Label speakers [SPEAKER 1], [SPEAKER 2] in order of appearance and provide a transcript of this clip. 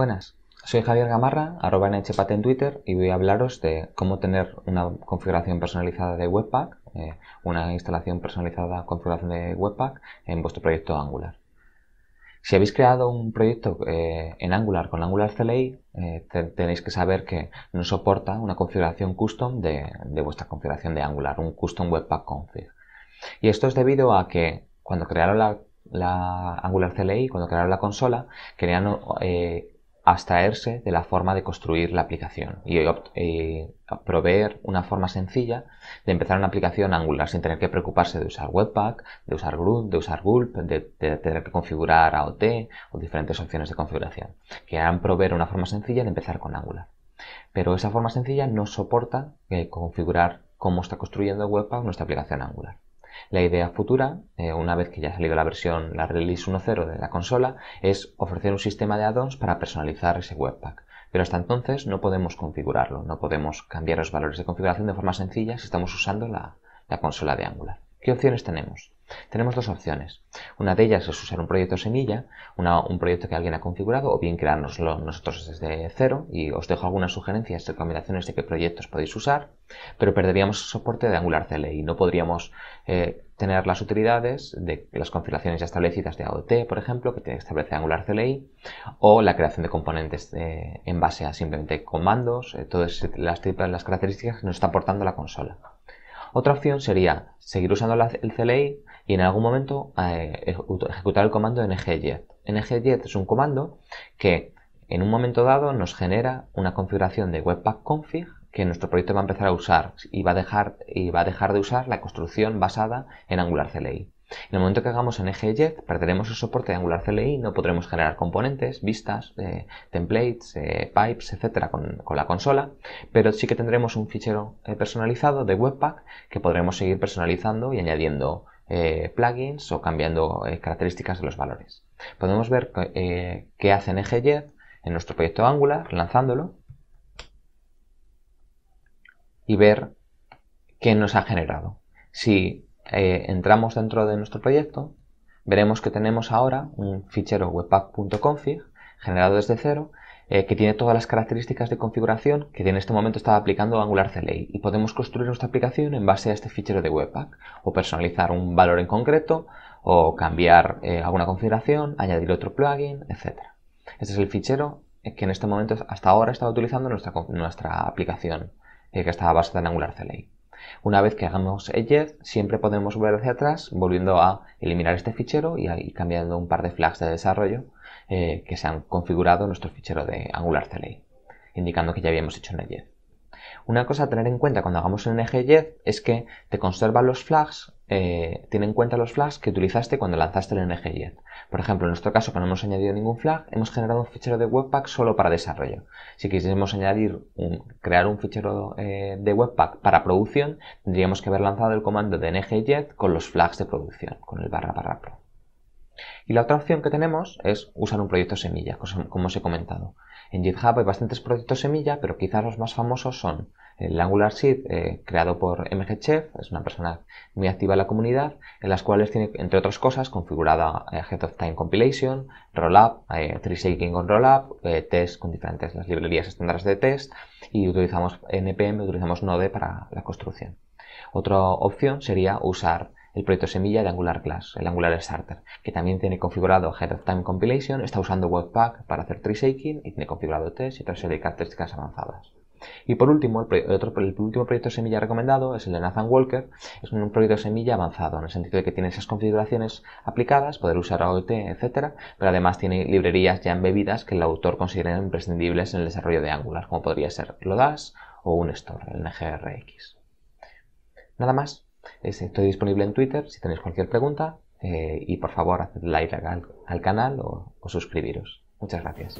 [SPEAKER 1] Buenas, soy Javier Gamarra, arroba en en Twitter y voy a hablaros de cómo tener una configuración personalizada de Webpack, eh, una instalación personalizada, configuración de Webpack en vuestro proyecto Angular. Si habéis creado un proyecto eh, en Angular con Angular CLI, eh, tenéis que saber que no soporta una configuración custom de, vuestra configuración de Angular, un custom Webpack config. Y esto es debido a que cuando crearon la Angular CLI, cuando crearon la consola, querían abstraerse de la forma de construir la aplicación y proveer una forma sencilla de empezar una aplicación Angular sin tener que preocuparse de usar Webpack, de usar Group, de usar Gulp, de, tener que configurar AOT o diferentes opciones de configuración, que proveer una forma sencilla de empezar con Angular. Pero esa forma sencilla no soporta eh, configurar cómo está construyendo Webpack nuestra aplicación Angular. La idea futura, eh, una vez que ya ha salido la versión, la release 1.0 de la consola, es ofrecer un sistema de addons para personalizar ese webpack. Pero hasta entonces no podemos configurarlo, no podemos cambiar los valores de configuración de forma sencilla si estamos usando la, la consola de Angular. ¿Qué opciones tenemos? Tenemos dos opciones. Una de ellas es usar un proyecto semilla, un proyecto que alguien ha configurado, o bien crearnoslo nosotros desde cero, y os dejo algunas sugerencias y recomendaciones de qué proyectos podéis usar, pero perderíamos el soporte de Angular CLI no podríamos eh, tener las utilidades de las configuraciones ya establecidas de AOT, por ejemplo, que te establece Angular CLI, o la creación de componentes eh, en base a simplemente comandos, eh, todas las, características que nos está aportando la consola. Otra opción sería seguir usando el CLI, y en algún momento eh, ejecutar el comando ngjet. ngjet es un comando que en un momento dado nos genera una configuración de webpack config que nuestro proyecto va a empezar a usar y va a dejar, y va a dejar de usar la construcción basada en Angular CLI. En el momento que hagamos ng perderemos el soporte de Angular CLI, no podremos generar componentes, vistas, eh, templates, eh, pipes, etcétera, con, la consola, pero sí que tendremos un fichero personalizado de Webpack que podremos seguir personalizando y añadiendo eh, plugins o cambiando eh, características de los valores. Podemos ver eh, qué hace en en nuestro proyecto Angular, lanzándolo, y ver qué nos ha generado. Si entramos dentro de nuestro proyecto, veremos que tenemos ahora un fichero webpack.config generado desde cero eh, que tiene todas las características de configuración que en este momento estaba aplicando Angular CLI y podemos construir nuestra aplicación en base a este fichero de Webpack o personalizar un valor en concreto o cambiar eh, alguna configuración, añadir otro plugin, etc. Este es el fichero eh, que en este momento hasta ahora estaba utilizando nuestra, aplicación que estaba basada en Angular CLI. Una vez que hagamos Jet, siempre podemos volver hacia atrás volviendo a eliminar este fichero y cambiando un par de flags de desarrollo eh, que se han configurado nuestro fichero de Angular CLI, indicando que ya habíamos hecho un yes. Una cosa a tener en cuenta cuando hagamos un eje es que te conservan los flags, eh, tiene en cuenta los flags que utilizaste cuando lanzaste el NG Por ejemplo, en nuestro caso, que no hemos añadido ningún flag, hemos generado un fichero de Webpack solo para desarrollo. Si quisiésemos añadir crear un fichero eh, de Webpack para producción, tendríamos que haber lanzado el comando de NG con los flags de producción, con el barra barra pro. Y la otra opción que tenemos es usar un proyecto semilla, como os he comentado. En GitHub hay bastantes proyectos semilla, pero quizás los más famosos son eh, el Angular Seed, eh, creado por MGChef, es una persona muy activa en la comunidad, en las cuales tiene, entre otras cosas, configurada eh, Head of Time Compilation, Rollup, eh, Tree Shaking con Rollup, test con diferentes las librerías estándares de test, y utilizamos NPM, utilizamos Node para la construcción. Otra opción sería usar el proyecto semilla de Angular Class, el Angular Starter, que también tiene configurado Head of Time Compilation, está usando Webpack para hacer tree shaking y tiene configurado test y otra serie de características avanzadas. Y por último, el, el último proyecto semilla recomendado es el de Nathan Walker. Es un proyecto semilla avanzado, en el sentido de que tiene esas configuraciones aplicadas, poder usar AOT, etcétera, pero además tiene librerías ya embebidas que el autor considera imprescindibles en el desarrollo de Angular, como podría ser Lodash o un store, el NGRX. Nada más, Estoy disponible en Twitter si tenéis cualquier pregunta eh, y por favor haced like al, canal o suscribiros. Muchas gracias.